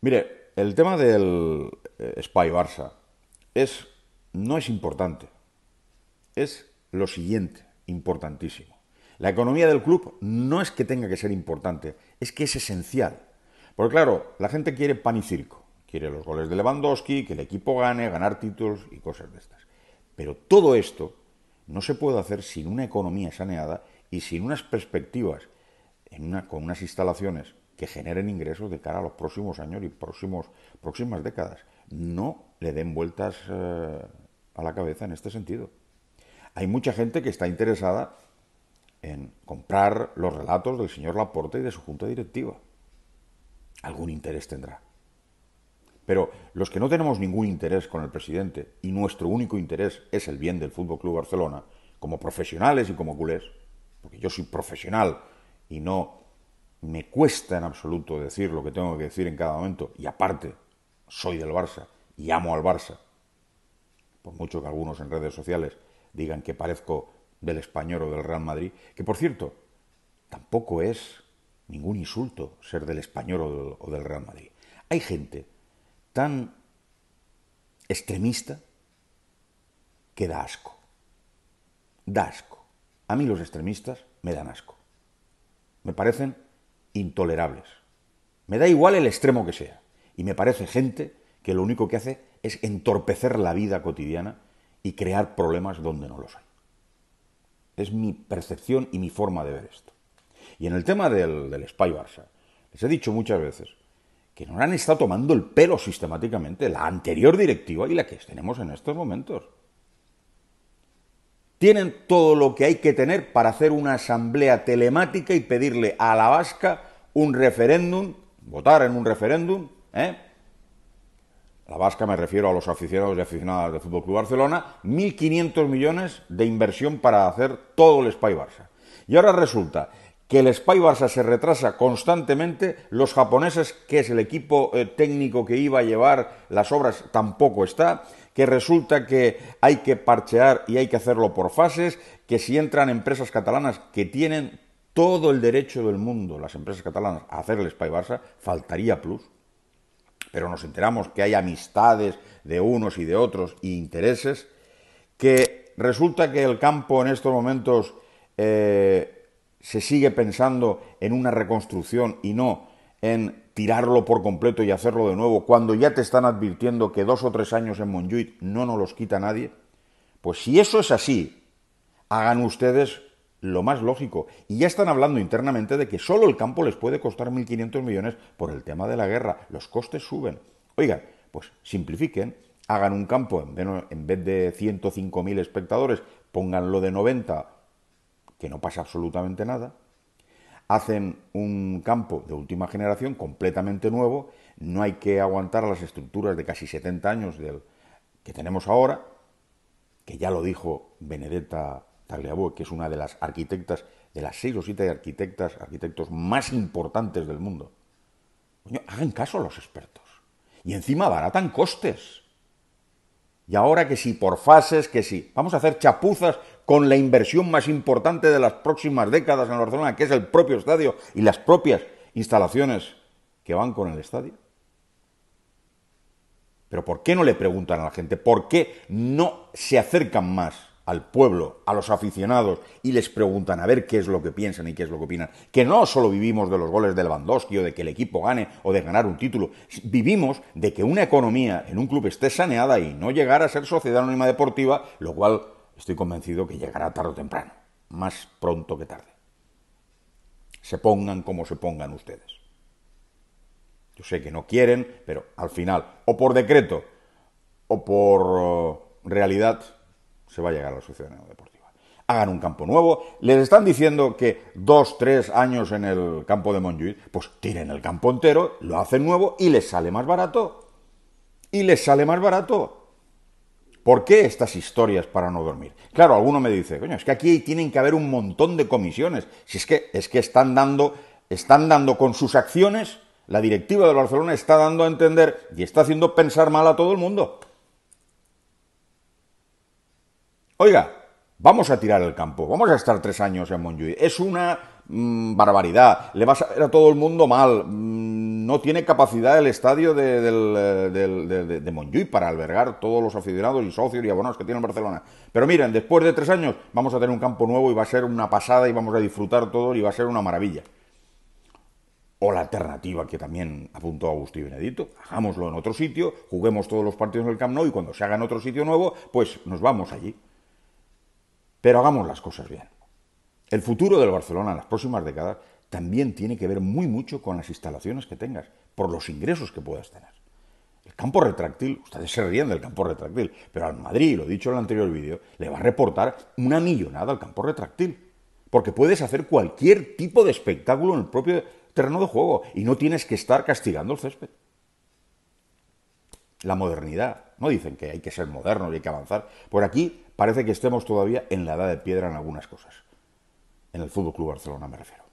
Mire, el tema del eh, Spy Barça es, no es importante, es lo siguiente, importantísimo. La economía del club no es que tenga que ser importante, es que es esencial. Porque claro, la gente quiere pan y circo, quiere los goles de Lewandowski, que el equipo gane, ganar títulos y cosas de estas. Pero todo esto no se puede hacer sin una economía saneada y sin unas perspectivas con unas instalaciones que generen ingresos de cara a los próximos años y próximos, próximas décadas. No le den vueltas eh, a la cabeza en este sentido. Hay mucha gente que está interesada en comprar los relatos del señor Laporte y de su junta directiva. Algún interés tendrá. Pero los que no tenemos ningún interés con el presidente y nuestro único interés es el bien del Fútbol Club Barcelona, como profesionales y como culés, porque yo soy profesional y no me cuesta en absoluto decir lo que tengo que decir en cada momento, y aparte, soy del Barça y amo al Barça, por mucho que algunos en redes sociales digan que parezco del español o del Real Madrid, que por cierto, tampoco es ningún insulto ser del español o del, Real Madrid. Hay gente tan extremista que da asco. Da asco. A mí los extremistas me dan asco. Me parecen intolerables. Me da igual el extremo que sea. Y me parece gente que lo único que hace es entorpecer la vida cotidiana y crear problemas donde no los hay. Es mi percepción y mi forma de ver esto. Y en el tema del, del Spy Barça, les he dicho muchas veces que no han estado tomando el pelo sistemáticamente la anterior directiva y la que tenemos en estos momentos. Tienen todo lo que hay que tener para hacer una asamblea telemática y pedirle a la vasca un referéndum, votar en un referéndum, ¿eh? la vasca me refiero a los aficionados y aficionadas del Fútbol Club Barcelona, 1.500 millones de inversión para hacer todo el Spy Barça. Y ahora resulta que el Spy Barça se retrasa constantemente, los japoneses, que es el equipo eh, técnico que iba a llevar las obras, tampoco está, que resulta que hay que parchear y hay que hacerlo por fases, que si entran empresas catalanas que tienen todo el derecho del mundo las empresas catalanas a hacerles el Barça, faltaría plus. Pero nos enteramos que hay amistades de unos y de otros y e intereses que resulta que el campo en estos momentos eh, se sigue pensando en una reconstrucción y no en tirarlo por completo y hacerlo de nuevo cuando ya te están advirtiendo que dos o tres años en Montjuic no nos los quita nadie. Pues si eso es así, hagan ustedes lo más lógico. Y ya están hablando internamente de que solo el campo les puede costar 1.500 millones por el tema de la guerra. Los costes suben. Oigan, pues simplifiquen, hagan un campo en vez de 105.000 espectadores, pónganlo de 90, que no pasa absolutamente nada. Hacen un campo de última generación completamente nuevo, no hay que aguantar las estructuras de casi 70 años del que tenemos ahora, que ya lo dijo Benedetta Tagliabue, que es una de las arquitectas, de las seis o siete arquitectas, arquitectos más importantes del mundo. Coño, hagan caso a los expertos. Y encima baratan costes. Y ahora que sí, por fases, que sí. Vamos a hacer chapuzas con la inversión más importante de las próximas décadas en Barcelona, que es el propio estadio y las propias instalaciones que van con el estadio. Pero ¿por qué no le preguntan a la gente? ¿Por qué no se acercan más al pueblo, a los aficionados, y les preguntan a ver qué es lo que piensan y qué es lo que opinan. Que no solo vivimos de los goles del Lewandowski o de que el equipo gane o de ganar un título, vivimos de que una economía en un club esté saneada y no llegara a ser sociedad anónima deportiva, lo cual estoy convencido que llegará tarde o temprano, más pronto que tarde. Se pongan como se pongan ustedes. Yo sé que no quieren, pero al final, o por decreto, o por eh, realidad, se va a llegar a la Sociedad Deportiva. Hagan un campo nuevo. Les están diciendo que dos, tres años en el campo de Montjuic, pues tiren el campo entero, lo hacen nuevo y les sale más barato. Y les sale más barato. ¿Por qué estas historias para no dormir? Claro, alguno me dice, coño, es que aquí tienen que haber un montón de comisiones. Si es que, es que están dando, están dando con sus acciones, la directiva de Barcelona está dando a entender y está haciendo pensar mal a todo el mundo. Oiga, vamos a tirar el campo, vamos a estar tres años en Montjuic. Es una mm, barbaridad, le vas a ver a todo el mundo mal, mm, no tiene capacidad el estadio de, del, eh, para albergar todos los aficionados y socios y abonados que tiene el Barcelona. Pero miren, después de tres años vamos a tener un campo nuevo y va a ser una pasada y vamos a disfrutar todo y va a ser una maravilla. O la alternativa que también apuntó Agustín Benedito, hagámoslo en otro sitio, juguemos todos los partidos en el Camp Nou y cuando se haga en otro sitio nuevo, pues nos vamos allí. Pero hagamos las cosas bien. El futuro del Barcelona en las próximas décadas también tiene que ver muy mucho con las instalaciones que tengas, por los ingresos que puedas tener. El campo retráctil, ustedes se ríen del campo retráctil, pero al Madrid, lo he dicho en el anterior vídeo, le va a reportar una millonada al campo retráctil. Porque puedes hacer cualquier tipo de espectáculo en el propio terreno de juego y no tienes que estar castigando el césped la modernidad. No dicen que hay que ser modernos y hay que avanzar. Por aquí parece que estemos todavía en la edad de piedra en algunas cosas. En el Fútbol Club Barcelona me refiero.